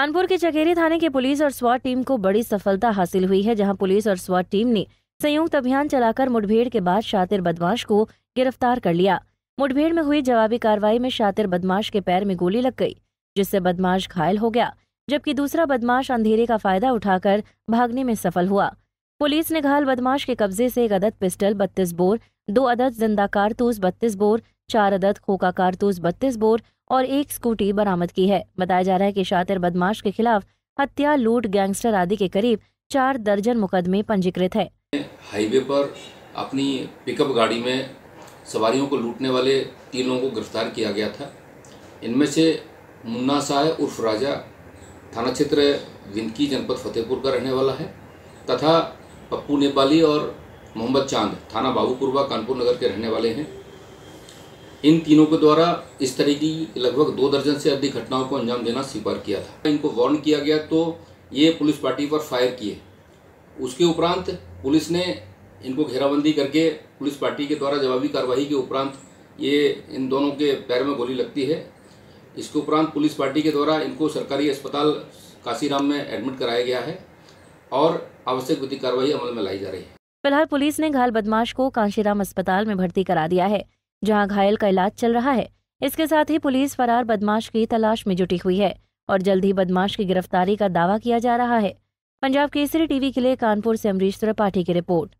कानपुर के चकेरी थाने के पुलिस और स्वाट टीम को बड़ी सफलता हासिल हुई है जहां पुलिस और स्वाट टीम ने संयुक्त अभियान चलाकर मुठभेड़ के बाद शातिर बदमाश को गिरफ्तार कर लिया मुठभेड़ में हुई जवाबी कार्रवाई में शातिर बदमाश के पैर में गोली लग गई जिससे बदमाश घायल हो गया जबकि दूसरा बदमाश अंधेरे का फायदा उठाकर भागने में सफल हुआ पुलिस ने घायल बदमाश के कब्जे से एक अदद पिस्टल बत्तीस बोर दो अदद जिंदा कारतूस बत्तीस बोर चार अदद खोखा कारतूस बत्तीस बोर और एक स्कूटी बरामद की है बताया जा रहा है कि शातिर बदमाश के खिलाफ हत्या लूट गैंगस्टर आदि के करीब चार दर्जन मुकदमे पंजीकृत है हाईवे पर अपनी पिकअप गाड़ी में सवारियों को लूटने वाले तीन लोगों को गिरफ्तार किया गया था इनमें से मुन्ना शाह उर्फ राजा थाना क्षेत्र विनकी जनपद फतेहपुर का रहने वाला है तथा पप्पू नेपाली और मोहम्मद चांद थाना बाबूपुरवा कानपुर नगर के रहने वाले हैं इन तीनों के द्वारा इस तरह की लगभग दो दर्जन से अधिक घटनाओं को अंजाम देना स्वीकार किया था इनको वार्न किया गया तो ये पुलिस पार्टी पर फायर किए उसके उपरांत पुलिस ने इनको घेराबंदी करके पुलिस पार्टी के द्वारा जवाबी कार्रवाई के उपरांत ये इन दोनों के पैर में गोली लगती है इसके उपरांत पुलिस पार्टी के द्वारा इनको सरकारी अस्पताल काशीराम में एडमिट कराया गया है और आवश्यक विधि कार्रवाई अमल में लाई जा रही है फिलहाल पुलिस ने घायल बदमाश को कांशीराम अस्पताल में भर्ती करा दिया है जहां घायल का इलाज चल रहा है इसके साथ ही पुलिस फरार बदमाश की तलाश में जुटी हुई है और जल्द ही बदमाश की गिरफ्तारी का दावा किया जा रहा है पंजाब केसरी टीवी के लिए कानपुर से अमरीश त्रिपाठी की रिपोर्ट